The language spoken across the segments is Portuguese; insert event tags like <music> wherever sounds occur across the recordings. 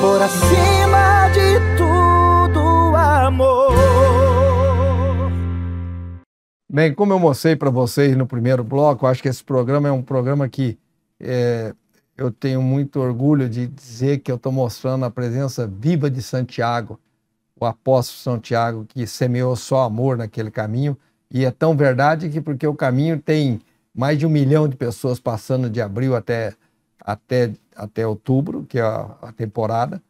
por acima de tudo, amor. Bem, como eu mostrei para vocês no primeiro bloco, acho que esse programa é um programa que é, eu tenho muito orgulho de dizer que eu estou mostrando a presença viva de Santiago, o apóstolo Santiago, que semeou só amor naquele caminho. E é tão verdade que, porque o caminho tem mais de um milhão de pessoas passando de abril até até, até outubro, que é a, a temporada.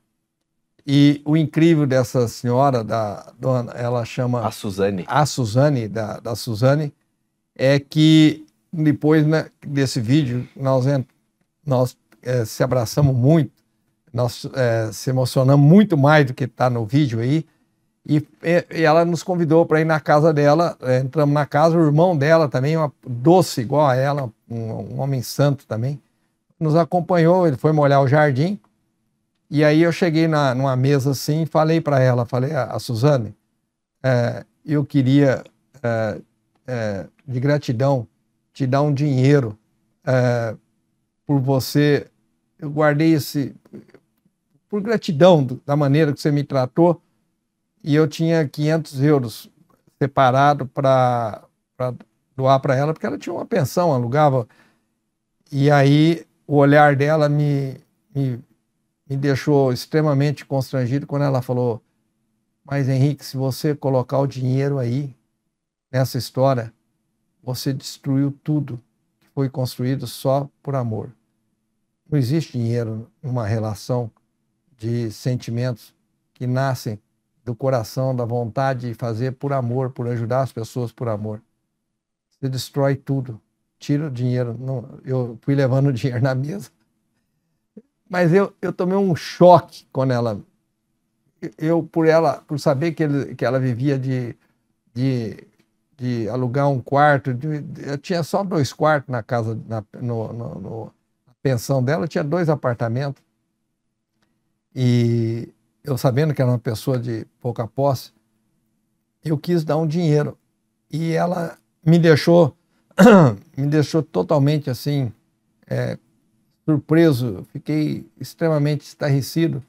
E o incrível dessa senhora, da dona, ela chama. A Suzane. A Suzane, da, da Suzane, é que depois né, desse vídeo nós, nós é, se abraçamos muito, nós é, se emocionamos muito mais do que está no vídeo aí. E, e ela nos convidou para ir na casa dela. É, entramos na casa, o irmão dela também, uma doce igual a ela, um, um homem santo também nos acompanhou, ele foi molhar o jardim. E aí eu cheguei na, numa mesa assim e falei para ela, falei, a, ah, a Suzane, é, eu queria, é, é, de gratidão, te dar um dinheiro é, por você. Eu guardei esse. Por gratidão do, da maneira que você me tratou, e eu tinha 500 euros separado para doar para ela, porque ela tinha uma pensão, alugava. E aí o olhar dela me, me, me deixou extremamente constrangido quando ela falou: Mas Henrique, se você colocar o dinheiro aí, nessa história, você destruiu tudo que foi construído só por amor. Não existe dinheiro numa relação de sentimentos que nascem do coração, da vontade de fazer por amor, por ajudar as pessoas por amor. Você destrói tudo tiro o dinheiro, não, eu fui levando o <laughs> dinheiro na mesa. Mas eu, eu tomei um choque quando ela. Eu, por ela, por saber que, ele, que ela vivia de, de, de alugar um quarto, de, eu tinha só dois quartos na casa, na no, no, no, pensão dela, eu tinha dois apartamentos. E eu sabendo que era uma pessoa de pouca posse, eu quis dar um dinheiro. E ela me deixou <coughs> me deixou totalmente assim é, surpreso, fiquei extremamente estarrecido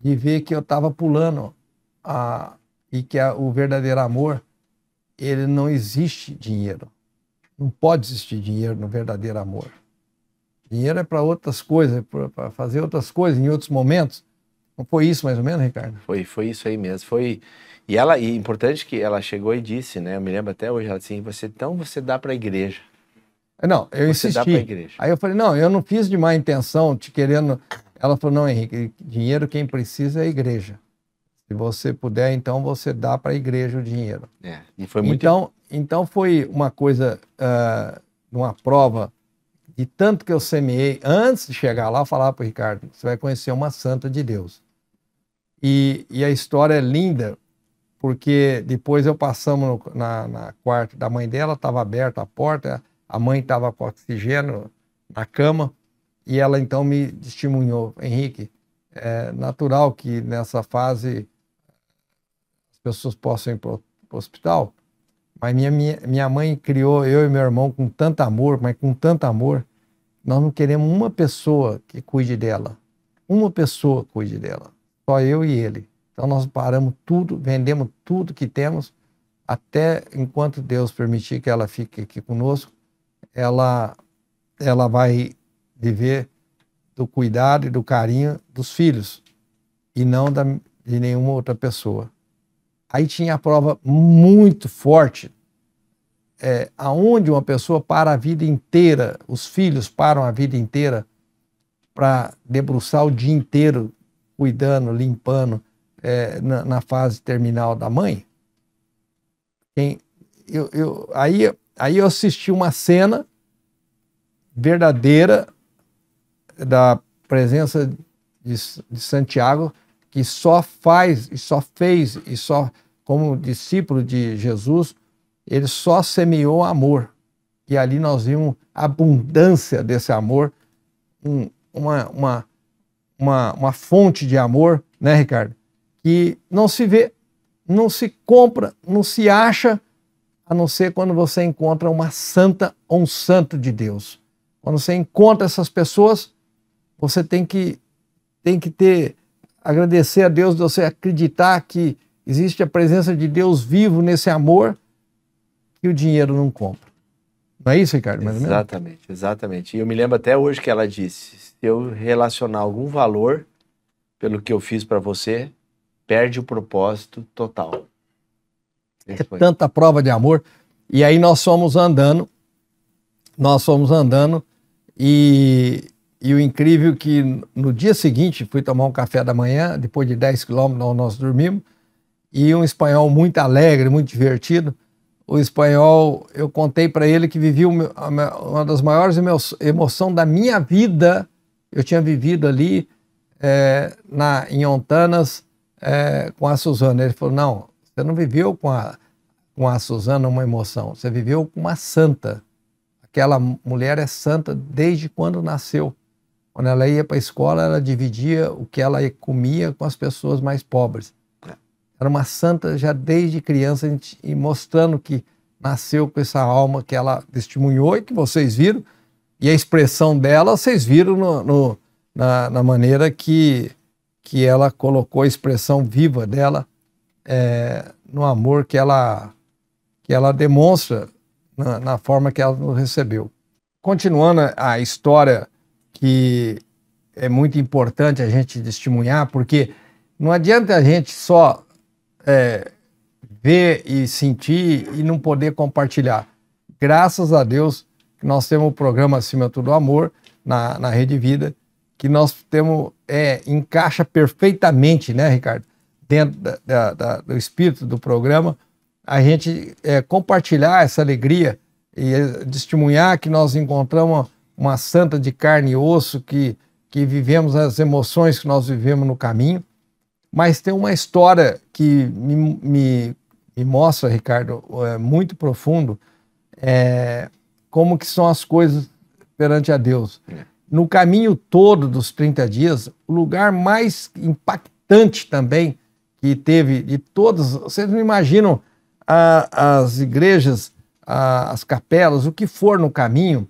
de ver que eu estava pulando a, e que a, o verdadeiro amor ele não existe dinheiro. Não pode existir dinheiro no verdadeiro amor. Dinheiro é para outras coisas, é para fazer outras coisas em outros momentos foi isso mais ou menos, Ricardo? Foi, foi isso aí mesmo. Foi e ela e importante que ela chegou e disse, né? Eu me lembro até hoje ela disse: assim, "Você então você dá para a igreja". É, não, eu você insisti. Dá pra igreja. Aí eu falei: "Não, eu não fiz de má intenção, te querendo". Ela falou: "Não, Henrique, dinheiro quem precisa é a igreja. Se você puder, então você dá para a igreja o dinheiro". É, e foi muito Então, então foi uma coisa uh, uma prova de tanto que eu semeei antes de chegar lá, falar para o Ricardo: "Você vai conhecer uma santa de Deus". E, e a história é linda, porque depois eu passamos no, na, na quarto da mãe dela, estava aberta a porta, a mãe estava com oxigênio na cama, e ela então me testemunhou, Henrique, é natural que nessa fase as pessoas possam ir para o hospital, mas minha, minha, minha mãe criou eu e meu irmão com tanto amor, mas com tanto amor, nós não queremos uma pessoa que cuide dela. Uma pessoa cuide dela só eu e ele. Então nós paramos tudo, vendemos tudo que temos, até enquanto Deus permitir que ela fique aqui conosco, ela, ela vai viver do cuidado e do carinho dos filhos e não da, de nenhuma outra pessoa. Aí tinha a prova muito forte, é, aonde uma pessoa para a vida inteira, os filhos param a vida inteira para debruçar o dia inteiro cuidando, limpando é, na, na, fase terminal da mãe. Quem, eu, eu, aí, aí eu assisti uma cena verdadeira da presença de, de Santiago que só faz e só fez e só como discípulo de Jesus, ele só semeou amor. E ali nós vimos a abundância desse amor, um, uma, uma, uma, uma fonte de amor, né, Ricardo? Que não se vê, não se compra, não se acha, a não ser quando você encontra uma santa ou um santo de Deus. Quando você encontra essas pessoas, você tem que, tem que ter, agradecer a Deus de você acreditar que existe a presença de Deus vivo nesse amor que o dinheiro não compra. Não é isso, Ricardo? Mais exatamente, exatamente. E eu me lembro até hoje que ela disse: se eu relacionar algum valor pelo que eu fiz para você, perde o propósito total. Esse é foi. tanta prova de amor. E aí nós fomos andando, nós fomos andando, e, e o incrível é que no dia seguinte fui tomar um café da manhã, depois de 10 quilômetros nós dormimos, e um espanhol muito alegre, muito divertido o espanhol, eu contei para ele que vivi uma das maiores emoções da minha vida. Eu tinha vivido ali é, na, em Ontanas é, com a Suzana. Ele falou: Não, você não viveu com a, com a Suzana uma emoção, você viveu com uma santa. Aquela mulher é santa desde quando nasceu. Quando ela ia para a escola, ela dividia o que ela comia com as pessoas mais pobres. Era uma santa já desde criança gente, e mostrando que nasceu com essa alma que ela testemunhou e que vocês viram. E a expressão dela, vocês viram no, no, na, na, maneira que, que ela colocou a expressão viva dela é, no amor que ela, que ela demonstra na, na forma que ela nos recebeu. Continuando a história que é muito importante a gente testemunhar, porque não adianta a gente só é, ver e sentir e não poder compartilhar. Graças a Deus nós temos o programa Acima de Tudo Amor na, na Rede Vida, que nós temos, é, encaixa perfeitamente, né, Ricardo? Dentro da, da, do espírito do programa, a gente é, compartilhar essa alegria e é, testemunhar que nós encontramos uma, uma santa de carne e osso, que, que vivemos as emoções que nós vivemos no caminho, mas tem uma história que me, me, me mostra, Ricardo, é, muito profundo, é, como que são as coisas perante a Deus. É. No caminho todo dos 30 dias, o lugar mais impactante também que teve de todas, vocês não imaginam a, as igrejas, a, as capelas, o que for no caminho,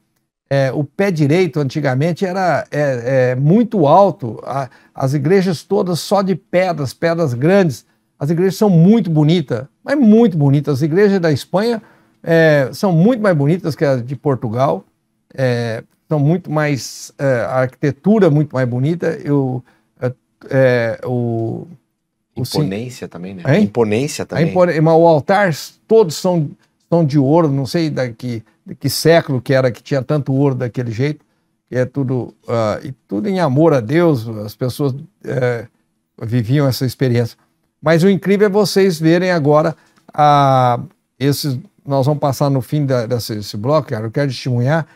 é, o pé direito antigamente era é, é, muito alto, a, as igrejas todas só de pedras, pedras grandes. As igrejas são muito bonitas, mas muito bonitas. As igrejas da Espanha é, são muito mais bonitas que as de Portugal, é, são muito mais. É, a arquitetura muito mais bonita. Eu, o, imponência também, né? Hein? Imponência também. Impon... o altar todos são, são de ouro, não sei daqui que século que era que tinha tanto ouro daquele jeito, e é tudo, uh, e tudo em amor a Deus, as pessoas uh, viviam essa experiência. Mas o incrível é vocês verem agora a ah, esses, nós vamos passar no fim da, desse bloco, cara, eu quero testemunhar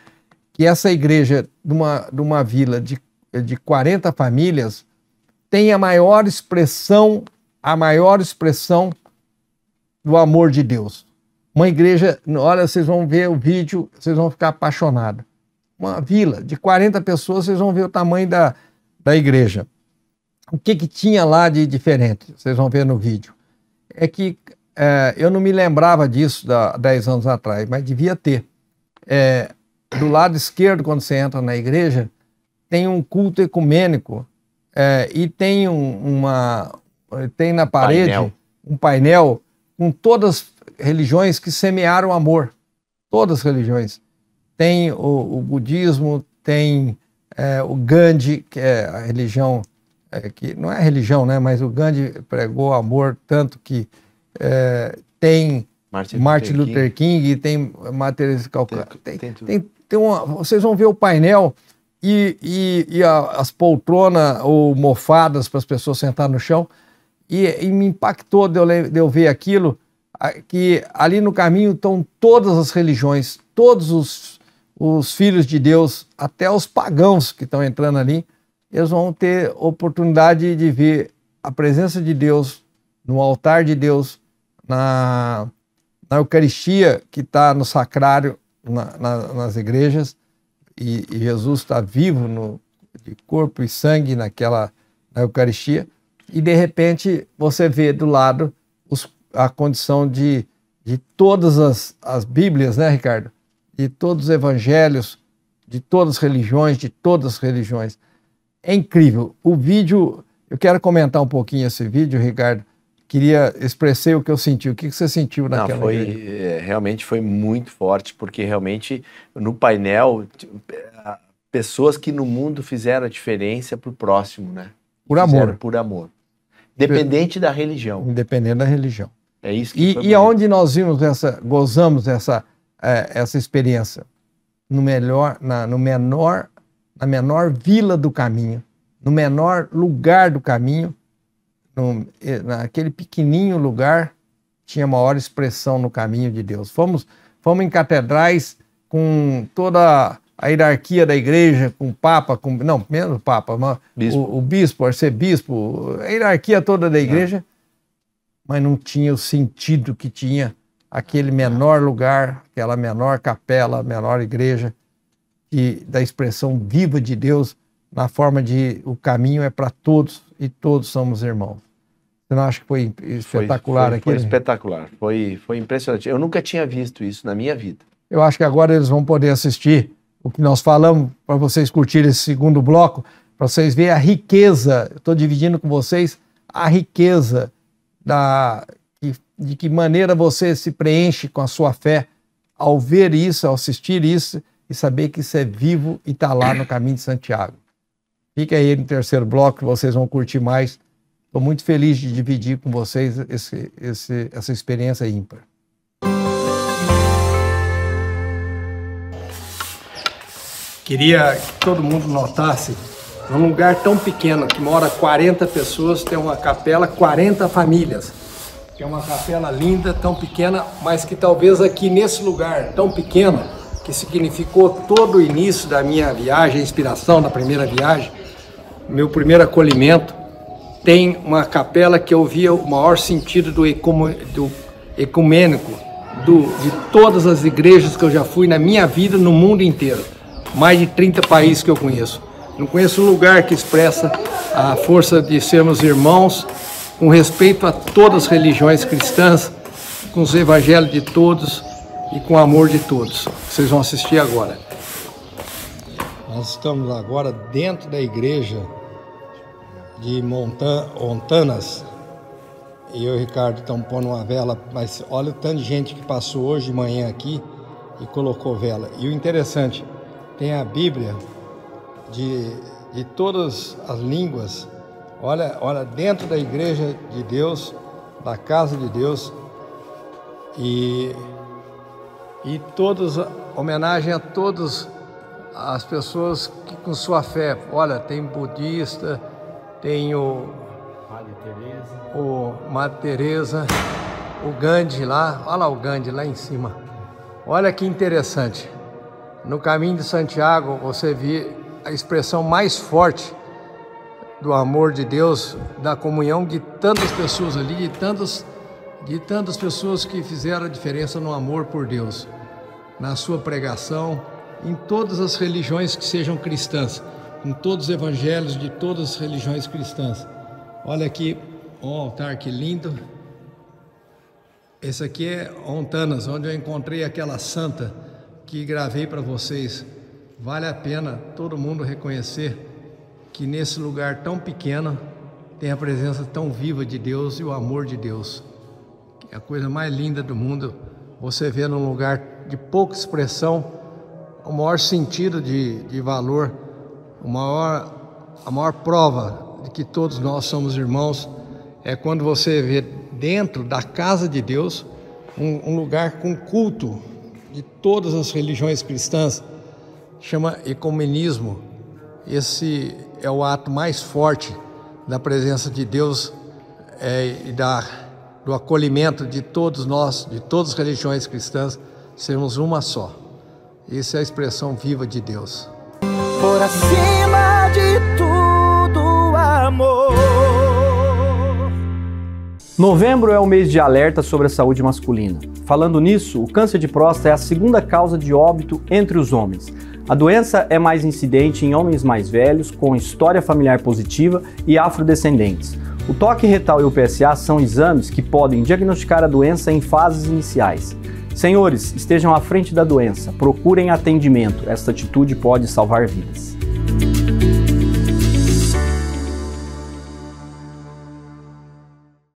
que essa igreja de uma, de uma vila de, de 40 famílias tem a maior expressão, a maior expressão do amor de Deus. Uma igreja, olha, vocês vão ver o vídeo, vocês vão ficar apaixonados. Uma vila de 40 pessoas, vocês vão ver o tamanho da, da igreja. O que, que tinha lá de diferente? Vocês vão ver no vídeo. É que é, eu não me lembrava disso há 10 anos atrás, mas devia ter. É, do lado esquerdo, quando você entra na igreja, tem um culto ecumênico é, e tem um, uma tem na parede painel. um painel com todas religiões que semearam amor. Todas as religiões. Tem o, o budismo, tem é, o Gandhi, que é a religião, é, que não é religião, né? Mas o Gandhi pregou amor tanto que é, tem Martin, Martin Luther, Luther King. King, tem Matheus Calcutta. Tem, tem, tem, tem uma, vocês vão ver o painel e, e, e a, as poltronas ou mofadas para as pessoas sentar no chão. E, e, me impactou de eu, de eu ver aquilo que ali no caminho estão todas as religiões, todos os, os filhos de Deus, até os pagãos que estão entrando ali, eles vão ter oportunidade de ver a presença de Deus no altar de Deus, na, na Eucaristia que está no sacrário, na, na, nas igrejas, e, e Jesus está vivo no, de corpo e sangue naquela na Eucaristia, e de repente você vê do lado os a condição de, de todas as, as Bíblias, né, Ricardo? De todos os evangelhos, de todas as religiões, de todas as religiões. É incrível. O vídeo, eu quero comentar um pouquinho esse vídeo, Ricardo. Queria expressar o que eu senti. O que você sentiu naquela Não, foi é, Realmente foi muito forte, porque realmente no painel, pessoas que no mundo fizeram a diferença para o próximo, né? Por amor. por amor. Independente da religião. Independente da religião. É isso que E, aonde nós vimos essa, gozamos essa, é, essa experiência? No melhor, na, no menor, na menor vila do caminho, no menor lugar do caminho, no, naquele pequenininho lugar, tinha maior expressão no caminho de Deus. Fomos, fomos em catedrais com toda a hierarquia da igreja, com o Papa, com, não, menos Papa, mas bispo. O, o bispo, arcebispo, a hierarquia toda da é. igreja mas não tinha o sentido que tinha aquele menor lugar, aquela menor capela, menor igreja, da expressão viva de Deus na forma de o caminho é para todos e todos somos irmãos. Você não acha que foi espetacular foi, foi, aqui? Foi espetacular, foi, foi impressionante. Eu nunca tinha visto isso na minha vida. Eu acho que agora eles vão poder assistir o que nós falamos para vocês curtirem esse segundo bloco, para vocês verem a riqueza. Estou dividindo com vocês a riqueza da, de que maneira você se preenche com a sua fé ao ver isso, ao assistir isso e saber que isso é vivo e está lá no caminho de Santiago. Fica aí no terceiro bloco, vocês vão curtir mais. Estou muito feliz de dividir com vocês esse, esse, essa experiência ímpar. Queria que todo mundo notasse num lugar tão pequeno que mora 40 pessoas, tem uma capela, 40 famílias. Tem uma capela linda, tão pequena, mas que talvez aqui nesse lugar tão pequeno, que significou todo o início da minha viagem, a inspiração da primeira viagem, meu primeiro acolhimento, tem uma capela que eu via o maior sentido do, do ecumênico, do, de todas as igrejas que eu já fui na minha vida, no mundo inteiro. Mais de 30 países que eu conheço. Não conheço lugar que expressa a força de sermos irmãos com respeito a todas as religiões cristãs, com os evangelhos de todos e com o amor de todos. Vocês vão assistir agora. Nós estamos agora dentro da igreja de Montanas. E eu e o Ricardo estamos pondo uma vela, mas olha o tanto de gente que passou hoje de manhã aqui e colocou vela. E o interessante, tem a Bíblia de, de todas as línguas. Olha, olha, dentro da igreja de Deus, da casa de Deus, e, e todos, homenagem a todas as pessoas que com sua fé. Olha, tem budista, tem o Madre Teresa, o, Madre o Gandhi lá, olha lá o Gandhi lá em cima. Olha que interessante. No caminho de Santiago, você vê a expressão mais forte do amor de Deus, da comunhão de tantas pessoas ali, de tantas, de tantas pessoas que fizeram a diferença no amor por Deus, na sua pregação, em todas as religiões que sejam cristãs, em todos os evangelhos de todas as religiões cristãs. Olha aqui, um altar que lindo. Esse aqui é Ontanas, onde eu encontrei aquela santa que gravei para vocês Vale a pena todo mundo reconhecer que nesse lugar tão pequeno tem a presença tão viva de Deus e o amor de Deus. É a coisa mais linda do mundo. Você vê num lugar de pouca expressão o maior sentido de, de valor, o maior, a maior prova de que todos nós somos irmãos é quando você vê dentro da casa de Deus um, um lugar com culto de todas as religiões cristãs chama ecumenismo. Esse é o ato mais forte da presença de Deus é, e da, do acolhimento de todos nós, de todas as religiões cristãs, sermos uma só. Isso é a expressão viva de Deus. Por acima de tudo, amor. Novembro é o mês de alerta sobre a saúde masculina. Falando nisso, o câncer de próstata é a segunda causa de óbito entre os homens. A doença é mais incidente em homens mais velhos, com história familiar positiva e afrodescendentes. O toque retal e o PSA são exames que podem diagnosticar a doença em fases iniciais. Senhores, estejam à frente da doença, procurem atendimento, esta atitude pode salvar vidas.